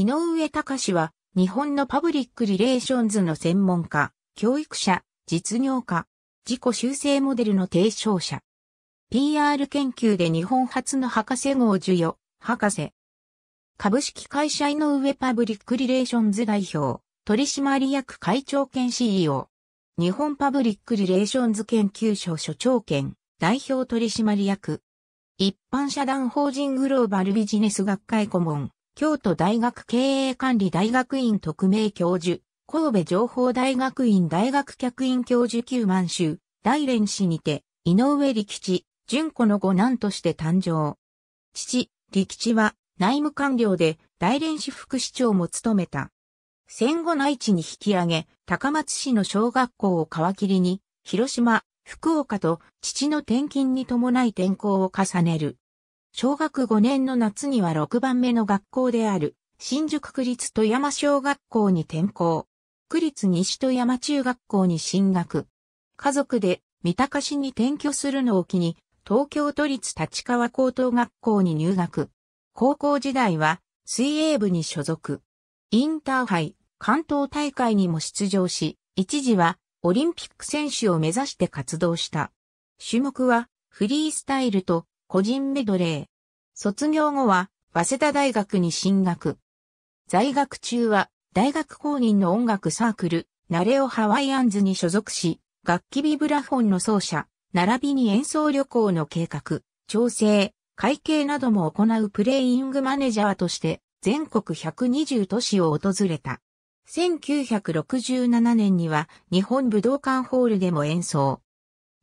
井上隆は、日本のパブリックリレーションズの専門家、教育者、実業家、自己修正モデルの提唱者。PR 研究で日本初の博士号授与、博士。株式会社井上パブリックリレーションズ代表、取締役会長兼 CEO。日本パブリックリレーションズ研究所所長兼代表取締役。一般社団法人グローバルビジネス学会顧問。京都大学経営管理大学院特命教授、神戸情報大学院大学客員教授旧満州、大連市にて、井上力地、純子の五男として誕生。父、力地は内務官僚で大連市副市長も務めた。戦後内地に引き上げ、高松市の小学校を皮切りに、広島、福岡と父の転勤に伴い転校を重ねる。小学5年の夏には6番目の学校である、新宿区立富山小学校に転校。区立西富山中学校に進学。家族で三鷹市に転居するのを機に、東京都立立川高等学校に入学。高校時代は水泳部に所属。インターハイ、関東大会にも出場し、一時はオリンピック選手を目指して活動した。種目はフリースタイルと個人メドレー。卒業後は、早稲田大学に進学。在学中は、大学公認の音楽サークル、ナレオハワイアンズに所属し、楽器ビブラフォンの奏者、並びに演奏旅行の計画、調整、会計なども行うプレイングマネジャーとして、全国120都市を訪れた。1967年には日本武道館ホールでも演奏。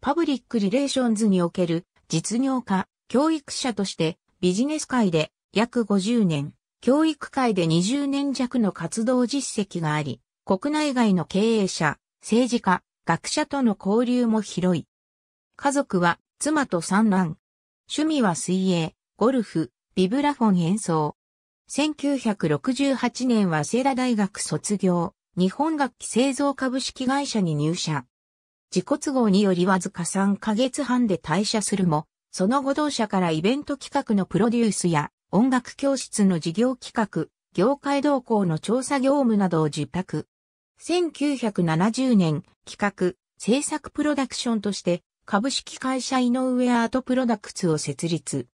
パブリックリレーションズにおける実業家、教育者としてビジネス界で約50年、教育界で20年弱の活動実績があり、国内外の経営者、政治家、学者との交流も広い。家族は妻と三男。趣味は水泳、ゴルフ、ビブラフォン演奏。1968年は早稲田大学卒業、日本楽器製造株式会社に入社。自己都合によりわずか3ヶ月半で退社するも、その後同社からイベント企画のプロデュースや音楽教室の事業企画、業界動向の調査業務などを受託。1970年企画、制作プロダクションとして株式会社井上アートプロダクツを設立。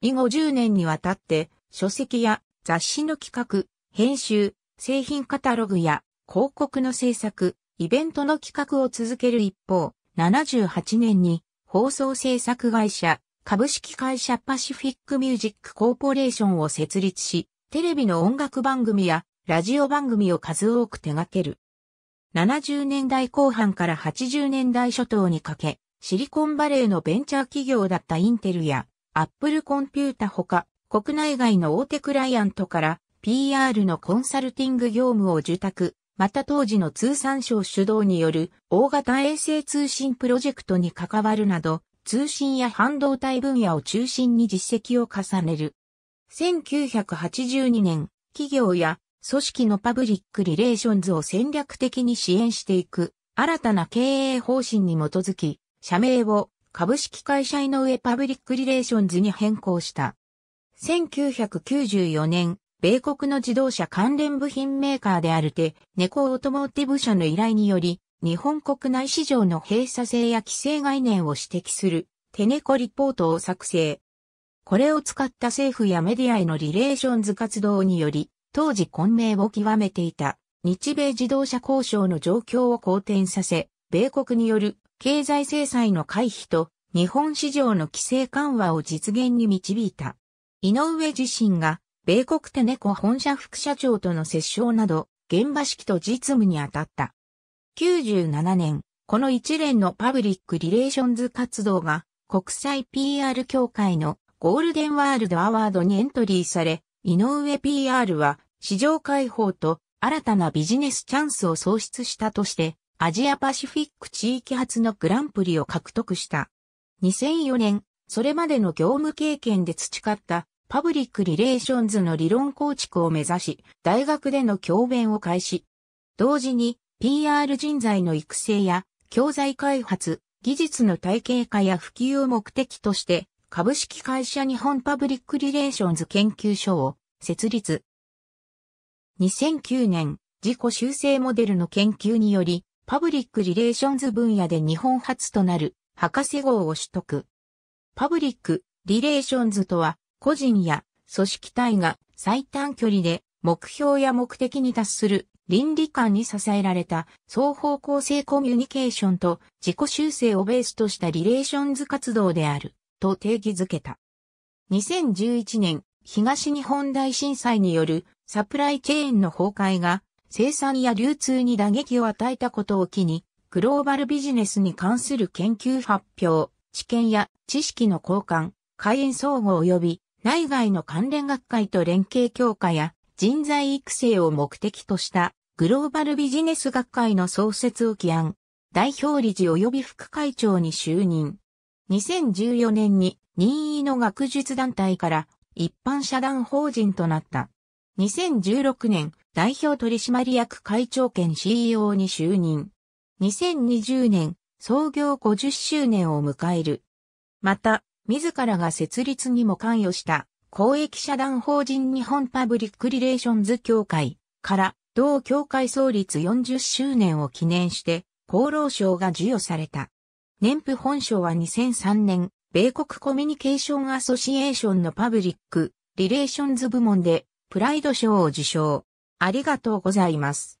以後10年にわたって書籍や雑誌の企画、編集、製品カタログや広告の制作、イベントの企画を続ける一方、78年に放送制作会社、株式会社パシフィックミュージックコーポレーションを設立し、テレビの音楽番組やラジオ番組を数多く手掛ける。70年代後半から80年代初頭にかけ、シリコンバレーのベンチャー企業だったインテルやアップルコンピュータほか、国内外の大手クライアントから PR のコンサルティング業務を受託、また当時の通産省主導による大型衛星通信プロジェクトに関わるなど、通信や半導体分野を中心に実績を重ねる。1982年、企業や組織のパブリックリレーションズを戦略的に支援していく新たな経営方針に基づき、社名を株式会社井上パブリックリレーションズに変更した。1994年、米国の自動車関連部品メーカーであるテ、ネコオートモーティブ社の依頼により、日本国内市場の閉鎖性や規制概念を指摘する、テネコリポートを作成。これを使った政府やメディアへのリレーションズ活動により、当時混迷を極めていた、日米自動車交渉の状況を好転させ、米国による経済制裁の回避と日本市場の規制緩和を実現に導いた。井上自身が米国テネコ本社副社長との接触など、現場式と実務に当たった。97年、この一連のパブリックリレーションズ活動が国際 PR 協会のゴールデンワールドアワードにエントリーされ、井上 PR は市場開放と新たなビジネスチャンスを創出したとして、アジアパシフィック地域発のグランプリを獲得した。2004年、それまでの業務経験で培ったパブリックリレーションズの理論構築を目指し、大学での教鞭を開始。同時に、PR 人材の育成や、教材開発、技術の体系化や普及を目的として、株式会社日本パブリックリレーションズ研究所を設立。2009年、自己修正モデルの研究により、パブリックリレーションズ分野で日本初となる博士号を取得。パブリックリレーションズとは、個人や組織体が最短距離で目標や目的に達する倫理観に支えられた双方向性コミュニケーションと自己修正をベースとしたリレーションズ活動であると定義づけた。2011年東日本大震災によるサプライチェーンの崩壊が生産や流通に打撃を与えたことを機にグローバルビジネスに関する研究発表、知見や知識の交換、開員総合及び内外の関連学会と連携強化や人材育成を目的としたグローバルビジネス学会の創設を起案、代表理事及び副会長に就任。2014年に任意の学術団体から一般社団法人となった。2016年、代表取締役会長兼 CEO に就任。2020年、創業50周年を迎える。また、自らが設立にも関与した公益社団法人日本パブリックリレーションズ協会から同協会創立40周年を記念して厚労省が授与された。年譜本省は2003年、米国コミュニケーションアソシエーションのパブリックリレーションズ部門でプライド賞を受賞。ありがとうございます。